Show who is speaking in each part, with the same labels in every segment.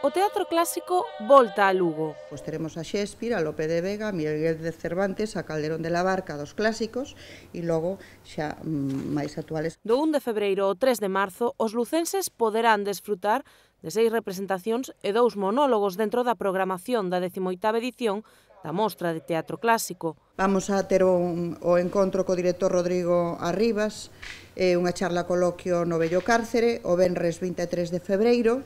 Speaker 1: o teatro clásico volta a Lugo. Pois teremos a Shakespeare, a Lope de Vega, a Miguel de Cervantes, a Calderón de la Barca, dos clásicos, e logo xa mm, máis actuales.
Speaker 2: Do 1 de febreiro ao 3 de marzo, os lucenses poderán desfrutar de seis representacións e dous monólogos dentro da programación da 18ª edición da Mostra de Teatro Clásico.
Speaker 1: Vamos a ter un, o encontro co director Rodrigo Arribas, eh, unha charla coloquio no Bello Cárcere, o Benres 23 de febreiro,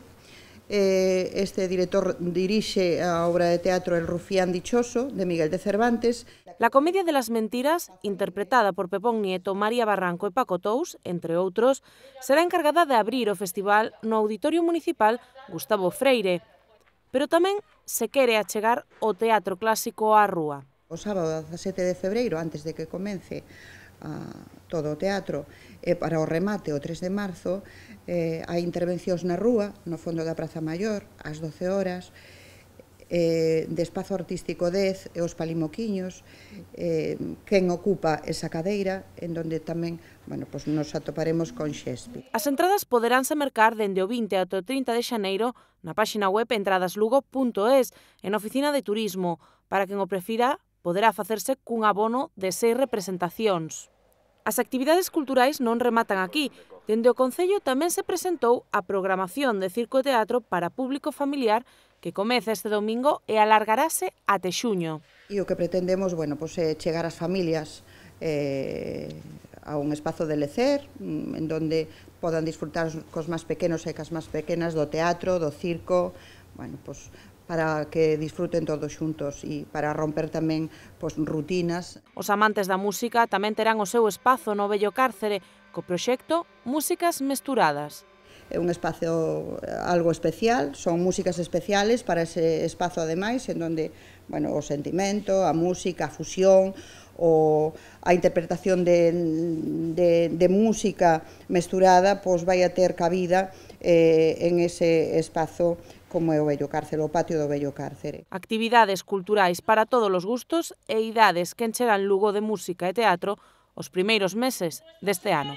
Speaker 1: Eh, este director dirixe a obra de teatro El rufián dichoso, de Miguel de Cervantes.
Speaker 2: La comedia de las mentiras, interpretada por Pepón Nieto, María Barranco e Paco Tous, entre outros, será encargada de abrir o festival no Auditorio Municipal Gustavo Freire, pero tamén se quere achegar o teatro clásico á rúa.
Speaker 1: O sábado 17 de febreiro, antes de que comece a todo o teatro e para o remate o 3 de marzo eh, hai intervencións na rúa, no fondo da Praza Maior, ás 12 horas, eh, de Espazo Artístico 10 e os Palimoquiños, eh, quen ocupa esa cadeira, en donde tamén bueno, pois nos atoparemos con Shakespeare.
Speaker 2: As entradas poderánse mercar dende o 20 ao 30 de xaneiro na páxina web entradaslugo.es en oficina de turismo. Para quen o prefira, poderá facerse cun abono de seis representacións. As actividades culturais non rematan aquí. Dende o Concello tamén se presentou a programación de Circo e Teatro para público familiar que comeza este domingo e alargarase a xuño.
Speaker 1: E o que pretendemos, bueno, pois é chegar ás familias eh, a un espazo de lecer, mm, en donde podan disfrutar cos máis pequenos e cas máis pequenas do teatro, do circo, bueno, pois para que disfruten todos xuntos e para romper tamén pois, rutinas.
Speaker 2: Os amantes da música tamén terán o seu espazo no Bello Cárcere co proxecto Músicas Mesturadas
Speaker 1: é un espacio algo especial, son músicas especiales para ese espazo ademais en donde, bueno, o sentimento, a música, a fusión, o a interpretación de, de, de música mesturada pois vai a ter cabida eh, en ese espazo como é o vello Cárcere, o patio do vello Cárcere.
Speaker 2: Actividades culturais para todos os gustos e idades que encherán Lugo de música e teatro os primeiros meses deste ano.